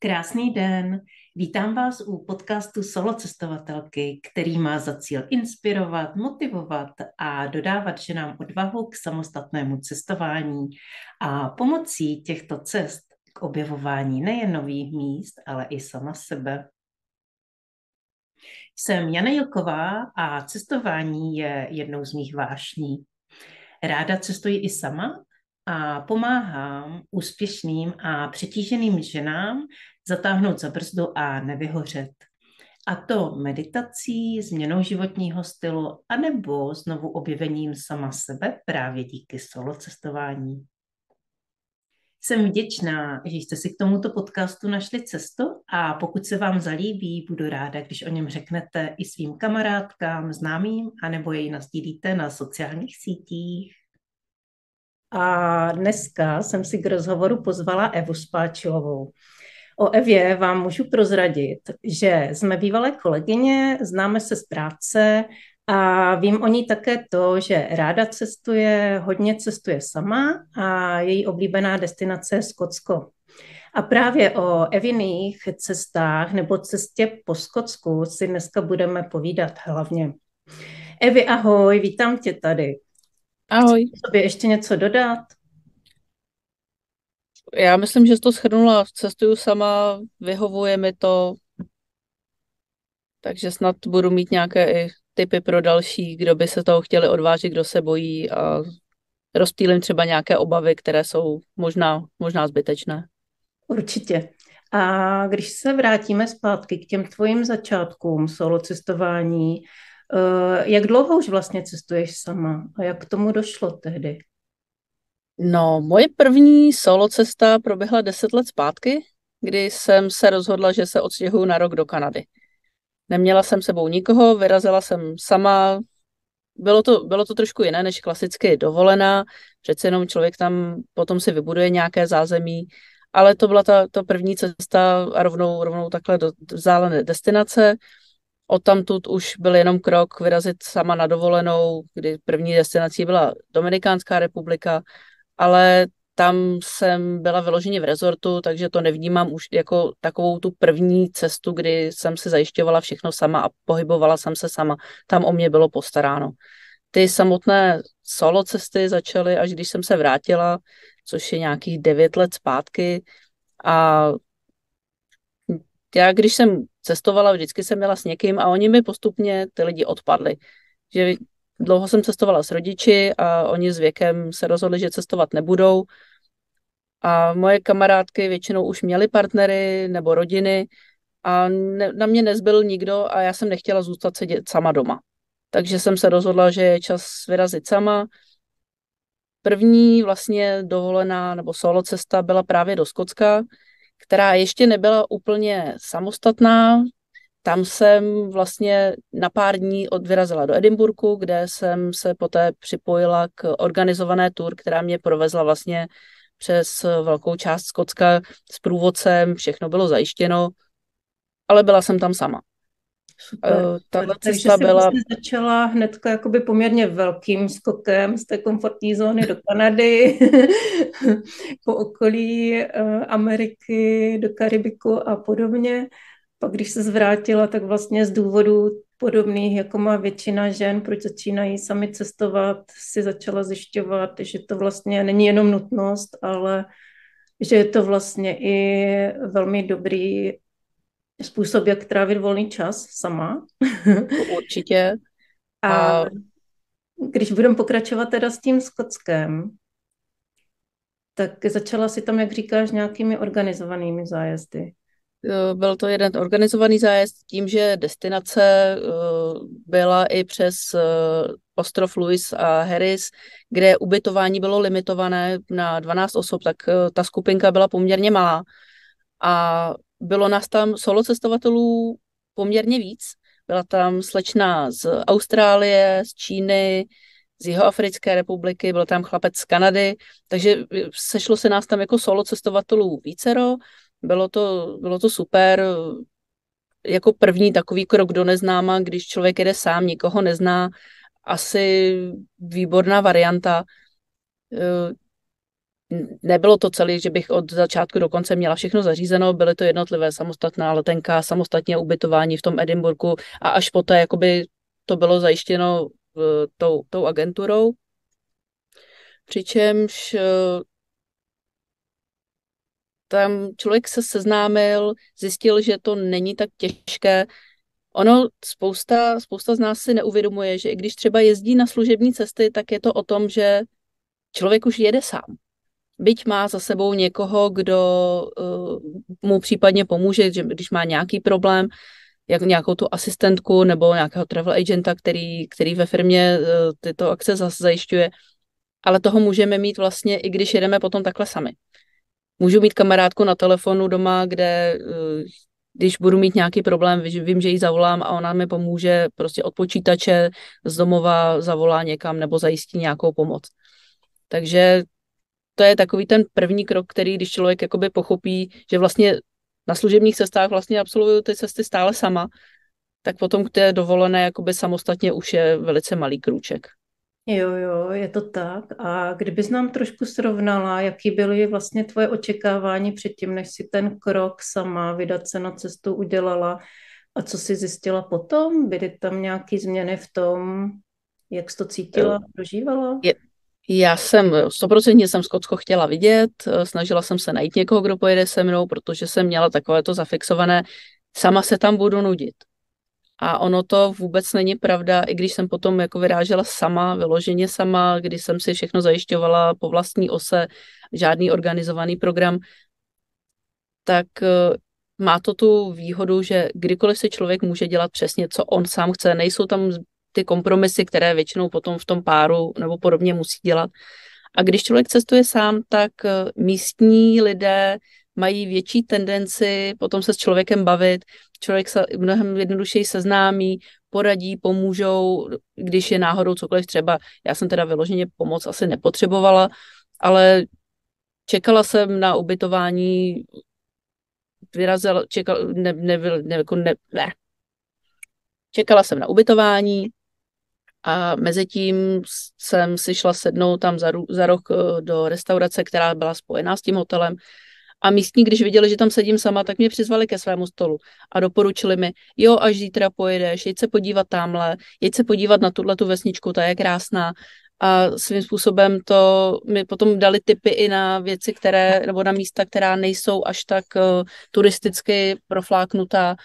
Krásný den. Vítám vás u podcastu Solo cestovatelky, který má za cíl inspirovat, motivovat a dodávat ženám odvahu k samostatnému cestování a pomocí těchto cest k objevování nejen nových míst, ale i sama sebe. Jsem Jana Jilková a cestování je jednou z mých vášní. Ráda cestuji i sama a pomáhám úspěšným a přetíženým ženám zatáhnout za brzdu a nevyhořet. A to meditací, změnou životního stylu, anebo znovu objevením sama sebe právě díky solo cestování. Jsem vděčná, že jste si k tomuto podcastu našli cestu a pokud se vám zalíbí, budu ráda, když o něm řeknete i svým kamarádkám, známým, anebo jej nasdílíte na sociálních sítích a dneska jsem si k rozhovoru pozvala Evu Spáčilovou. O Evě vám můžu prozradit, že jsme bývalé kolegyně, známe se z práce a vím o ní také to, že ráda cestuje, hodně cestuje sama a její oblíbená destinace je Skotsko. A právě o Eviných cestách nebo cestě po Skotsku si dneska budeme povídat hlavně. Evi, ahoj, vítám tě tady. Ahoj. Chci sobě ještě něco dodat? Já myslím, že jsi to shrnula. Cestuju sama, vyhovuje mi to, takže snad budu mít nějaké i typy pro další, kdo by se toho chtěli odvážit, kdo se bojí a rozptýlím třeba nějaké obavy, které jsou možná, možná zbytečné. Určitě. A když se vrátíme zpátky k těm tvojím začátkům solo cestování, Eh, jak dlouho už vlastně cestuješ sama a jak k tomu došlo tehdy? No, moje první solo cesta proběhla deset let zpátky, kdy jsem se rozhodla, že se odstěhuju na rok do Kanady. Neměla jsem sebou nikoho, vyrazila jsem sama. Bylo to, bylo to trošku jiné než klasicky dovolená, přece jenom člověk tam potom si vybuduje nějaké zázemí, ale to byla ta, ta první cesta a rovnou, rovnou takhle do vzdálené destinace. Uh, Odtamtud už byl jenom krok vyrazit sama na dovolenou, kdy první destinací byla Dominikánská republika, ale tam jsem byla vyloženě v rezortu, takže to nevnímám už jako takovou tu první cestu, kdy jsem si zajišťovala všechno sama a pohybovala jsem se sama. Tam o mě bylo postaráno. Ty samotné solo cesty začaly, až když jsem se vrátila, což je nějakých devět let zpátky a já, když jsem cestovala, vždycky jsem měla s někým a oni mi postupně ty lidi odpadli. Že dlouho jsem cestovala s rodiči a oni s věkem se rozhodli, že cestovat nebudou. A moje kamarádky většinou už měly partnery nebo rodiny a ne, na mě nezbyl nikdo a já jsem nechtěla zůstat sedět sama doma. Takže jsem se rozhodla, že je čas vyrazit sama. První vlastně dovolená nebo solo cesta byla právě do Skotska, která ještě nebyla úplně samostatná. Tam jsem vlastně na pár dní odvyrazila do Edimburku, kde jsem se poté připojila k organizované tour, která mě provezla vlastně přes velkou část Skotska s průvodcem, všechno bylo zajištěno, ale byla jsem tam sama. Super. Uh, eh, Takže cesta byla... Vlastně začala hned jakoby poměrně velkým skokem z té komfortní zóny do Kanady, po okolí eh, Ameriky, do Karibiku a podobně. Pak když se zvrátila, tak vlastně z důvodů podobných, jako má většina žen, proč začínají sami cestovat, si začala zjišťovat, že to vlastně není jenom nutnost, ale že je to vlastně i velmi dobrý způsob, jak trávit volný čas sama. Určitě. A, a když budeme pokračovat teda s tím skockem, tak začala si tam, jak říkáš, nějakými organizovanými zájezdy. Eh, byl to jeden organizovaný zájezd tím, že destinace eh, byla i přes eh, ostrov Louis a Harris, kde ubytování bylo limitované na 12 osob, tak ta skupinka byla poměrně malá. A bylo nás tam solo cestovatelů poměrně víc. Byla tam slečna z Austrálie, z Číny, z Jihoafrické republiky, byl tam chlapec z Kanady, takže eh, sešlo se nás tam jako solo cestovatelů vícero, bylo to, bylo to super, jako první takový krok do neznáma, když člověk jede sám, nikoho nezná, asi výborná varianta. Eh, nebylo to celé, že bych od začátku do konce měla všechno zařízeno, byly to jednotlivé samostatná letenka, samostatně ubytování v tom Edinburgu a až poté jakoby to bylo zajištěno uh, tou, tou agenturou. Přičemž uh, tam člověk se seznámil, zjistil, že to není tak těžké. Ono spousta, spousta z nás si neuvědomuje, že i když třeba jezdí na služební cesty, tak je to o tom, že člověk už jede sám byť má za sebou někoho, kdo uh, mu případně pomůže, že když má nějaký problém, jak nějakou tu asistentku nebo nějakého travel agenta, který, který ve firmě uh, tyto akce zase zajišťuje, ale toho můžeme mít vlastně, i když jedeme potom takhle sami. Můžu mít kamarádku na telefonu doma, kde uh, když budu mít nějaký problém, vím, že ji zavolám a ona mi pomůže prostě od počítače z domova zavolá někam nebo zajistí nějakou pomoc. Takže to je takový ten první krok, který když člověk jakoby pochopí, že vlastně na služebních cestách vlastně absolvuju ty cesty stále sama, tak potom k té dovolené jakoby samostatně už je velice malý krůček. Jo, jo, je to tak. A kdybys nám trošku srovnala, jaký byly vlastně tvoje očekávání předtím, než si ten krok sama vydat se na cestu udělala a co si zjistila potom? Byly tam nějaké změny v tom, jak jsi to cítila, eh, prožívala? Je, já jsem eh, stoprocentně jsem Skotsko chtěla vidět, eh, snažila jsem se najít někoho, kdo pojede se mnou, protože jsem měla takové to zafixované, sama se tam budu nudit. A ono to vůbec není pravda, i když jsem potom jako vyrážela sama, vyloženě sama, když jsem si všechno zajišťovala po vlastní ose, žádný organizovaný program, tak eh, má to tu výhodu, že kdykoliv se člověk může dělat přesně, co on sám chce. Nejsou tam ty kompromisy, které většinou potom v tom páru nebo podobně musí dělat. A když člověk cestuje sám, tak eh, místní lidé mají větší tendenci potom se s člověkem bavit, člověk se mnohem jednodušeji seznámí, poradí, pomůžou, když je náhodou cokoliv třeba. Já jsem teda vyloženě pomoc asi nepotřebovala, ale čekala jsem na ubytování, vyrazila, čekala, ne, ne, ne, jako ne, ne, čekala jsem na ubytování, a mezi tím jsem si šla sednout tam za, za rok eh, do restaurace, která byla spojená s tím hotelem. A místní, když viděli, že tam sedím sama, tak mě přizvali ke svému stolu a doporučili mi, jo, až zítra pojedeš, jeď se podívat tamhle, jeď se podívat na tuhle tu vesničku, ta je krásná. A svým způsobem to mi potom dali tipy i na věci, které, nebo na místa, která nejsou až tak eh, turisticky profláknutá.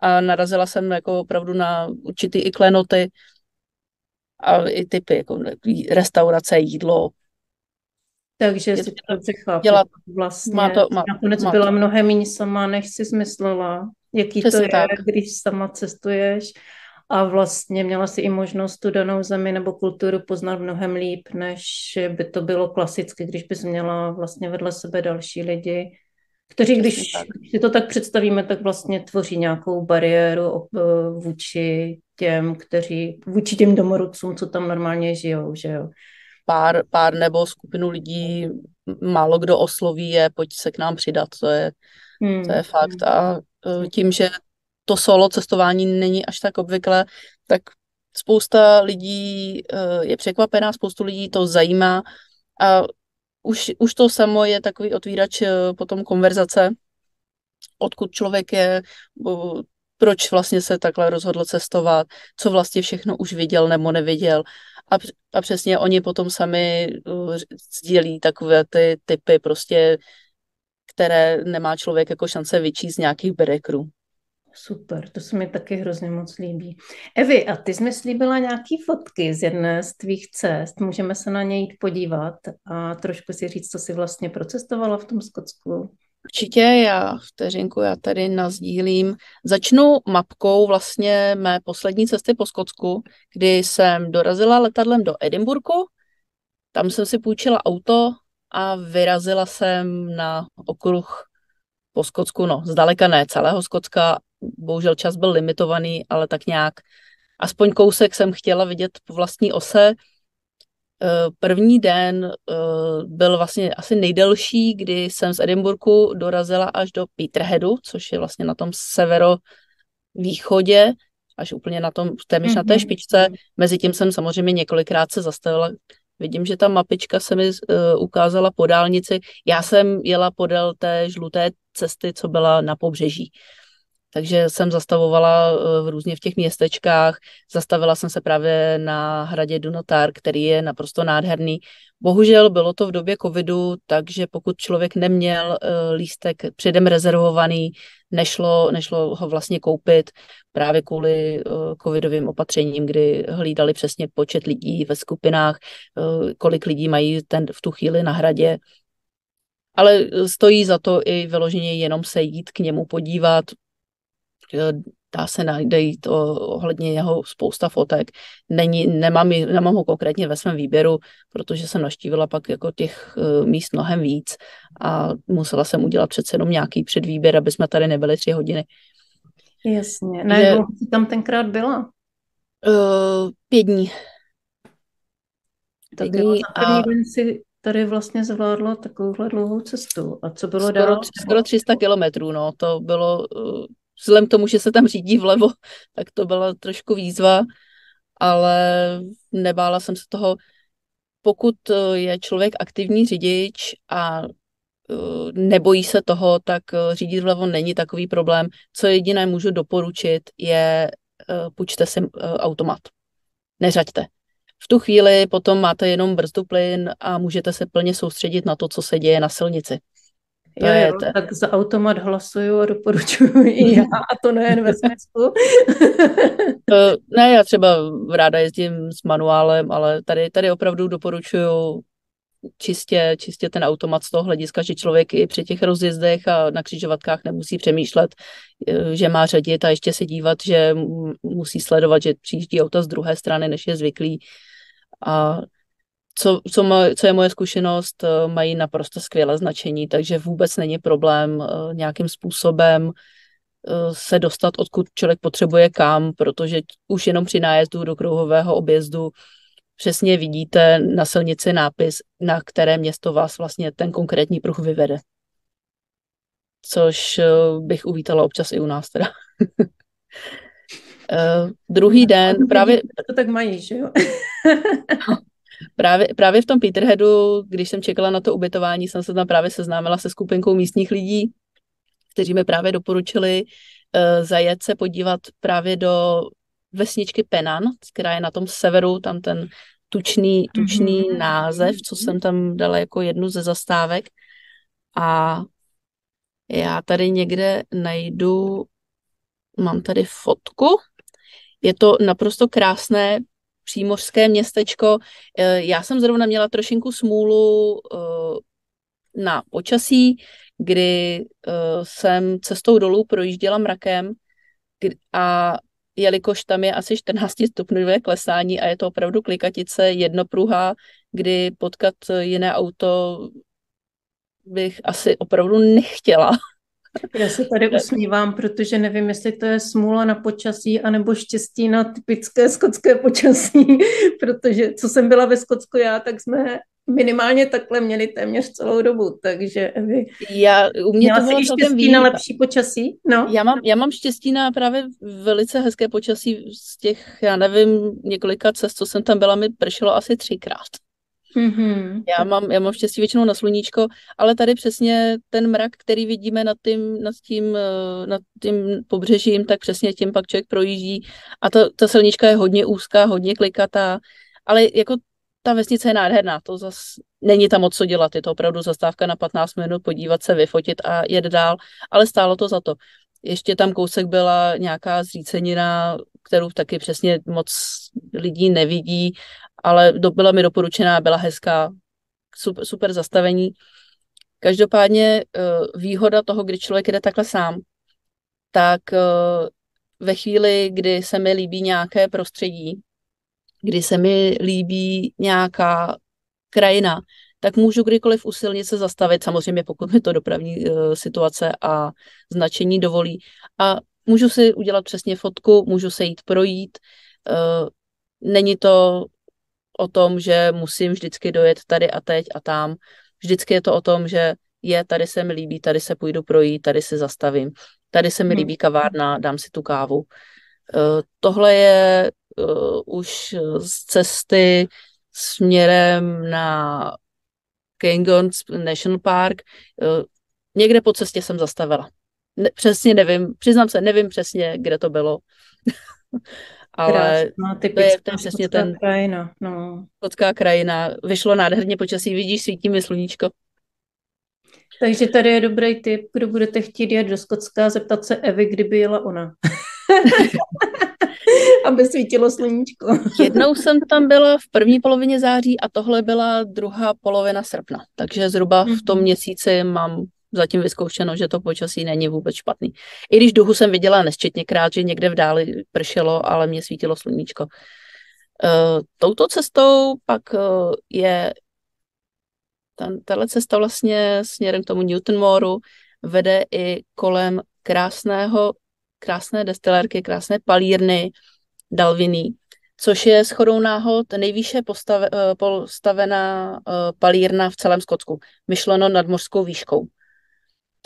A narazila jsem jako opravdu na určitý i klenoty, a i typy, jako restaurace, jídlo. Takže si dobře chápu. Dělat, vlastně má to, má, nakonec má byla to. mnohem méně sama, než si myslela, jaký Přesně to je, tak. když sama cestuješ a vlastně měla si i možnost tu danou zemi nebo kulturu poznat mnohem líp, než by to bylo klasicky, když bys měla vlastně vedle sebe další lidi, kteří, když, si to tak představíme, tak vlastně tvoří nějakou bariéru eh, vůči těm, kteří, vůči těm domorodcům, co tam normálně žijou, že jo. Pár, pár nebo skupinu lidí málo kdo osloví je, pojď se k nám přidat, to je, hmm. to je fakt. A eh, tím, že to solo cestování není až tak obvyklé, tak spousta lidí eh, je překvapená, spoustu lidí to zajímá a už, už to samo je takový otvírač eh, potom konverzace, odkud člověk je, proč vlastně se takhle rozhodl cestovat, co vlastně všechno už viděl nebo neviděl. A, a přesně oni potom sami eh, sdělí takové ty typy prostě, které nemá člověk jako šance vyčíst z nějakých berekrů. Super, to se mi taky hrozně moc líbí. Evi, a ty jsi mi slíbila nějaký fotky z jedné z tvých cest. Můžeme se na něj jít podívat a trošku si říct, co jsi vlastně procestovala v tom Skotsku. Určitě, já vteřinku, já tady nazdílím. Začnu mapkou vlastně mé poslední cesty po Skotsku, kdy jsem dorazila letadlem do Edinburgu, tam jsem si půjčila auto a vyrazila jsem na okruh po Skotsku, no zdaleka ne celého Skotska, bohužel čas byl limitovaný, ale tak nějak aspoň kousek jsem chtěla vidět po vlastní ose. Eh, první den eh, byl vlastně asi nejdelší, kdy jsem z Edinburgu dorazila až do Peterheadu, což je vlastně na tom severovýchodě, až úplně na tom, téměř mm-hmm. na té mhm. špičce. Mezitím jsem samozřejmě několikrát se zastavila. Vidím, že ta mapička se mi uh, ukázala po dálnici. Já jsem jela podél té žluté cesty, co byla na pobřeží. Uh, takže jsem zastavovala eh, v různě v těch městečkách. Zastavila jsem se právě na hradě Dunotar, který je naprosto nádherný. Bohužel bylo to v době covidu, takže pokud člověk neměl eh, lístek předem rezervovaný, nešlo, nešlo ho vlastně koupit právě kvůli eh, covidovým opatřením, kdy hlídali přesně počet lidí ve skupinách, kolik lidí mají ten, v tu chvíli na hradě. Ale stojí za to i vyloženě jenom se jít k němu podívat, Eh, dá se najít eh, ohledně jeho spousta fotek. Není, nemám, nemám ho konkrétně ve svém výběru, protože jsem naštívila pak jako těch eh, míst mnohem víc a musela jsem udělat přece jenom nějaký předvýběr, aby jsme tady nebyli tři hodiny. Jasně. Na Že, jsi tam tenkrát byla? Uh, pět dní. Tak jo, jako za první a... den si tady vlastně zvládla takovouhle dlouhou cestu. A co bylo skoro, dál? Skoro 300 kilometrů, no, to bylo uh, vzhledem k tomu, že se tam řídí vlevo, tak to byla trošku výzva, ale nebála jsem se toho. Pokud eh, je člověk aktivní řidič a eh, nebojí se toho, tak eh, řídit vlevo není takový problém. Co jediné můžu doporučit, je půjčte si automat. Neřaďte. V tu chvíli potom máte jenom brzdu plyn a můžete se plně soustředit na to, co se děje na silnici. To jo, je to... Tak za automat hlasuju a doporučuji i já, a to nejen ve smyslu. ne, já třeba ráda jezdím s manuálem, ale tady, tady opravdu doporučuji čistě, čistě ten automat z toho hlediska, že člověk i při těch rozjezdech a na křižovatkách nemusí přemýšlet, eh, že má řadit a ještě se dívat, že musí sledovat, že přijíždí auta z druhé strany, než je zvyklý. A co, co, má, co je moje zkušenost, eh, mají naprosto skvělé značení, takže vůbec není problém eh, nějakým způsobem eh, se dostat, odkud člověk potřebuje kam, protože už jenom při nájezdu do kruhového objezdu přesně vidíte na silnici nápis, na které město vás vlastně ten konkrétní pruh vyvede. Což bych uvítala občas i u nás teda. Uh, druhý no, den právě... To tak mají, že jo? Právě, právě v tom Peterheadu, když jsem čekala na to ubytování, jsem se tam právě seznámila se skupinkou místních lidí, kteří mi právě doporučili uh, zajet se podívat právě do vesničky Penan, která je na tom severu, tam ten tučný, mhm. tučný mm-hmm. název, co jsem tam dala jako jednu ze zastávek. A já tady někde najdu, mám tady fotku. Je to naprosto krásné přímořské městečko. E, já jsem zrovna měla trošinku smůlu e, na počasí, kdy e, jsem cestou dolů projížděla mrakem a jelikož tam je asi 14 stupňové klesání a je to opravdu klikatice jednopruhá, kdy potkat jiné auto bych asi opravdu nechtěla. Já se tady usmívám, protože nevím, jestli to je smůla na počasí, anebo štěstí na typické skotské počasí, protože co jsem byla ve Skotsku já, tak jsme minimálně takhle měli téměř celou dobu, takže Evi, já, u mě to bylo štěstí výjimka. na lepší počasí? No. Já, mám, já mám štěstí na právě velice hezké počasí z těch, já nevím, několika cest, co jsem tam byla, mi pršelo asi třikrát. Mm-hmm. Já, mám, já mám štěstí většinou na sluníčko, ale tady přesně ten mrak, který vidíme nad tím, nad tím, eh, nad tím pobřežím, tak přesně tím pak člověk projíždí a to, ta silnička je hodně úzká, hodně klikatá, ale jako ta vesnice je nádherná, to zas není tam moc co dělat, je to opravdu zastávka na 15 minut, podívat se, vyfotit a jet dál, ale stálo to za to. Ještě tam kousek byla nějaká zřícenina, kterou taky přesně moc lidí nevidí ale do, byla mi doporučená, byla hezká, super, super zastavení. Každopádně eh, výhoda toho, když člověk jde takhle sám, tak eh, ve chvíli, kdy se mi líbí nějaké prostředí, kdy se mi líbí nějaká krajina, tak můžu kdykoliv u silnice zastavit, samozřejmě pokud mi to dopravní eh, situace a značení dovolí. A můžu si udělat přesně fotku, můžu se jít projít. Není to o tom, že musím vždycky dojet tady a teď a tam. Vždycky je to o tom, že je, tady se mi líbí, tady se půjdu projít, tady se zastavím, tady se mi hmm. líbí kavárna, dám si tu kávu. Eh, tohle je eh, už z cesty směrem na Kangon National Park. Eh, někde po cestě jsem zastavila. Ne, přesně nevím, přiznám se, nevím přesně, kde to bylo. ale Krásná, to je to přesně ten krajina. No. Kotská krajina. Vyšlo nádherně počasí, vidíš, svítí mi sluníčko. Takže tady je dobrý tip, kdo budete chtít jet do Skotska, zeptat se Evy, kdyby jela ona. Aby svítilo sluníčko. Jednou jsem tam byla v první polovině září a tohle byla druhá polovina srpna. Takže zhruba v tom mhm. měsíci mám zatím vyzkoušeno, že to počasí není vůbec špatný. I když duhu jsem viděla nesčetněkrát, že někde v dáli pršelo, ale mě svítilo sluníčko. Eh, touto cestou pak eh, je ten, tahle cesta vlastně směrem k tomu Newtonmoreu vede i kolem krásného, krásné destilérky, krásné palírny Dalviny, což je shodou náhod nejvýše postave, eh, postavená palírna v celém Skotsku, myšleno nad mořskou výškou.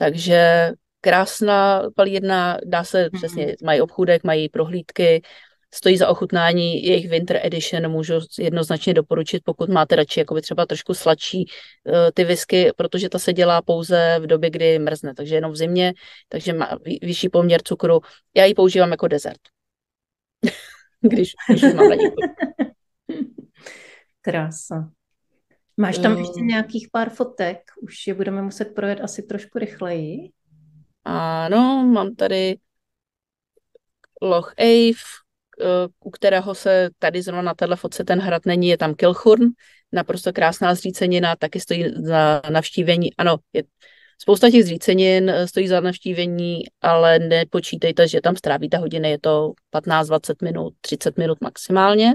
Takže krásná palírna, dá se mm-hmm. přesně, mají obchůdek, mají prohlídky, stojí za ochutnání jejich Winter Edition, můžu jednoznačně doporučit, pokud máte radši jakoby třeba trošku sladší uh, ty visky, protože ta se dělá pouze v době, kdy mrzne, takže jenom v zimě, takže má vyšší poměr cukru. Já ji používám jako dezert, když, když mám na Krása. Máš tam ještě ehm. nějakých pár fotek, už je budeme muset projet asi trošku rychleji. Ano, mám tady Loch Ave, eh, u kterého se tady zrovna na této fotce ten hrad není, je tam Kilchurn, naprosto krásná zřícenina, taky stojí za navštívení. Ano, je, spousta těch zřícenin eh, stojí za navštívení, ale nepočítejte, že tam strávíte hodiny, je to 15, 20 minut, 30 minut maximálně.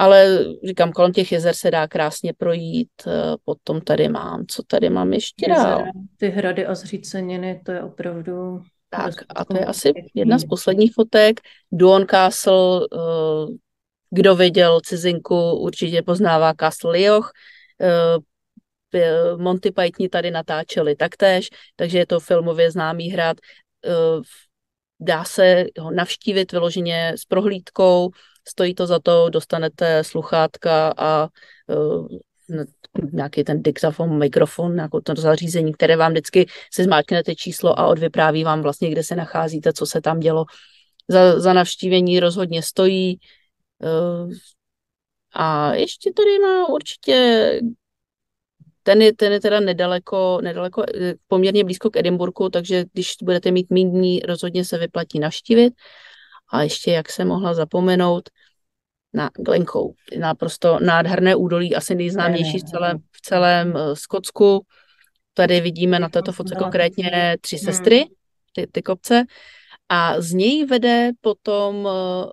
Ale říkám, kolem těch jezer se dá krásně projít. Eh, potom tady mám, co tady mám ještě Jezera, dál. Ty hrady a zříceniny, to je opravdu... Tak a to je asi jedna z posledních fotek. Duon Castle, eh, kdo viděl cizinku, určitě poznává Castle Lioch. Eh, Monty Pythoni tady natáčeli taktéž, takže je to filmově známý hrad. Dá se ho navštívit vyloženě s prohlídkou, Stojí to za to, dostanete sluchátka a eh, nějaký ten diktafon, mikrofon, jako to zařízení, které vám vždycky si zmáčknete číslo a odvypráví vám vlastně, kde se nacházíte, co se tam dělo. Za, za navštívení rozhodně stojí. Eh, a ještě tady má určitě ten je, ten je teda nedaleko, nedaleko, eh, poměrně blízko k Edinburgu, takže když budete mít míň dní, rozhodně se vyplatí navštívit. A ještě jak se mohla zapomenout na Glenkou. Naprosto nádherné údolí, asi nejznámější v celém, v celém eh, Skotsku. Tady vidíme na této fotce konkrétně tři hmm. sestry, ty, ty kopce. A z něj vede potom eh,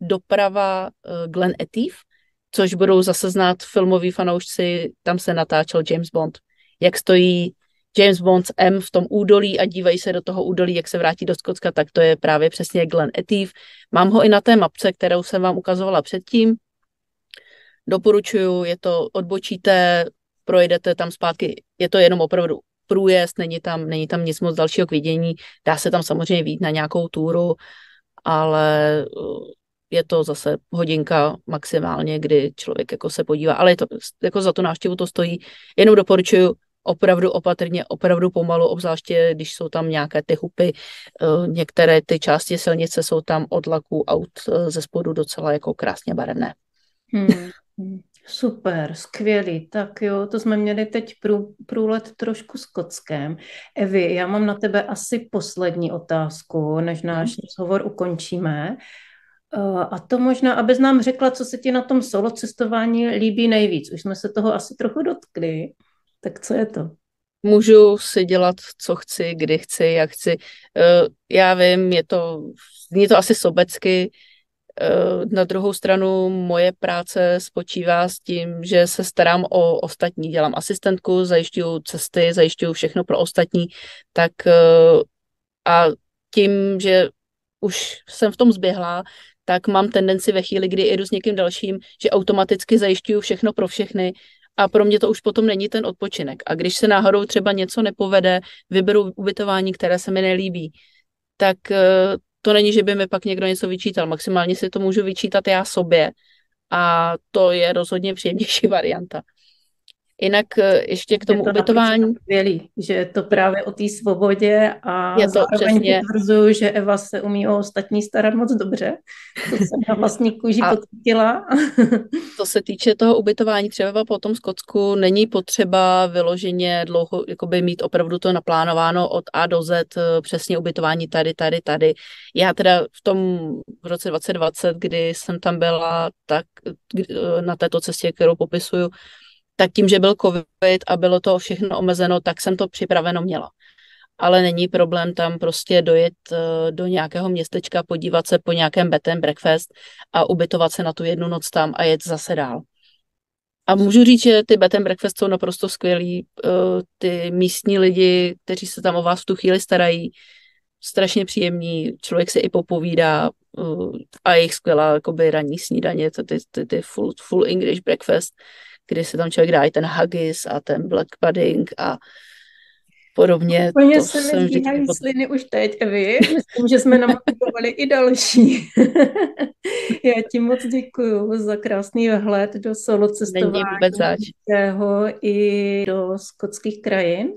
doprava eh, Glen Etive, což budou zase znát filmoví fanoušci, tam se natáčel James Bond. Jak stojí James Bond M v tom údolí a dívají se do toho údolí, jak se vrátí do Skotska, tak to je právě přesně Glen Etive. Mám ho i na té mapce, kterou jsem vám ukazovala předtím. Doporučuju, je to, odbočíte, projedete tam zpátky, je to jenom opravdu průjezd, není tam, není tam nic moc dalšího k vidění, dá se tam samozřejmě vít na nějakou túru, ale eh, je to zase hodinka maximálně, kdy člověk jako se podívá, ale je to, jako za tu návštěvu to stojí. Jenom doporučuji opravdu opatrně, opravdu pomalu, obzvláště když jsou tam nějaké ty hupy. Eh, některé ty části silnice jsou tam od laků aut eh, ze spodu docela jako krásně barevné. Hmm, hmm. Super, skvělý. Tak jo, to jsme měli teď prů, průlet trošku s Kockem. Evi, já mám na tebe asi poslední otázku, než náš mhm. rozhovor ukončíme. Eh, a to možná, abys nám řekla, co se ti na tom solo cestování líbí nejvíc. Už jsme se toho asi trochu dotkli tak co je to? Můžu si dělat, co chci, kdy chci, jak chci. Eh, já vím, je to, je to asi sobecky. Eh, na druhou stranu moje práce spočívá s tím, že se starám o ostatní. Dělám asistentku, zajišťuju cesty, zajišťuju všechno pro ostatní. Tak eh, a tím, že už jsem v tom zběhla, tak mám tendenci ve chvíli, kdy jedu s někým dalším, že automaticky zajišťuju všechno pro všechny a pro mě to už potom není ten odpočinek. A když se náhodou třeba něco nepovede, vyberu ubytování, které se mi nelíbí, tak eh, to není, že by mi pak někdo něco vyčítal. Maximálně si to můžu vyčítat já sobě a to je rozhodně příjemnější varianta. Jinak eh, ještě k tomu je to ubytování. Vělí, že je to právě o té svobodě a je to přesně. potvrzuju, že Eva se umí o ostatní starat moc dobře. To jsem na vlastní kůži a to se týče toho ubytování, třeba po tom Skotsku není potřeba vyloženě dlouho jakoby mít opravdu to naplánováno od A do Z, eh, přesně ubytování tady, tady, tady. Já teda v tom v roce 2020, kdy jsem tam byla, tak eh, na této cestě, kterou popisuju, tak tím, že byl covid a bylo to všechno omezeno, tak jsem to připraveno měla. Ale není problém tam prostě dojet eh, do nějakého městečka, podívat se po nějakém bed and breakfast a ubytovat se na tu jednu noc tam a jet zase dál. A můžu říct, že ty bed and breakfast jsou naprosto skvělí. Eh, ty místní lidi, kteří se tam o vás v tu chvíli starají, strašně příjemní, člověk si i popovídá eh, a jejich skvělá jakoby ranní snídaně, ty, ty, ty full, full English breakfast. Uh, kdy se tam člověk dá i ten haggis a ten black pudding a podobně. Úplně to se mi jsem pod... sliny už teď, Evi. Myslím, že jsme namakovali i další. Já ti moc děkuji za krásný vhled do solo cestování i do skotských krajin.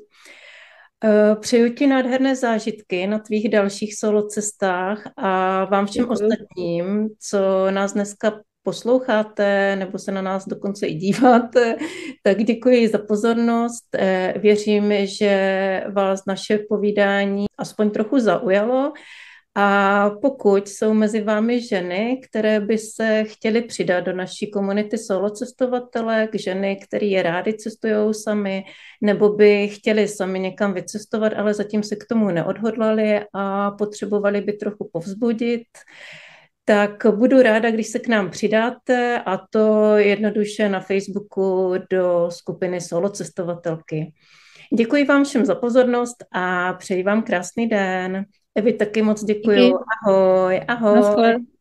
Eh, přeju ti nádherné zážitky na tvých dalších solo cestách a vám všem Děkuju. ostatním, co nás dneska posloucháte nebo se na nás dokonce i díváte, tak děkuji za pozornost. Eh, věřím, že vás naše povídání aspoň trochu zaujalo. A pokud jsou mezi vámi ženy, které by se chtěly přidat do naší komunity solo cestovatelek, ženy, které je rády cestují sami, nebo by chtěly sami někam vycestovat, ale zatím se k tomu neodhodlali a potřebovali by trochu povzbudit, tak budu ráda, když se k nám přidáte a to jednoduše na Facebooku do skupiny Solo cestovatelky. Děkuji vám všem za pozornost a přeji vám krásný den. Evi taky moc děkuji. Ahoj, ahoj. Naschle.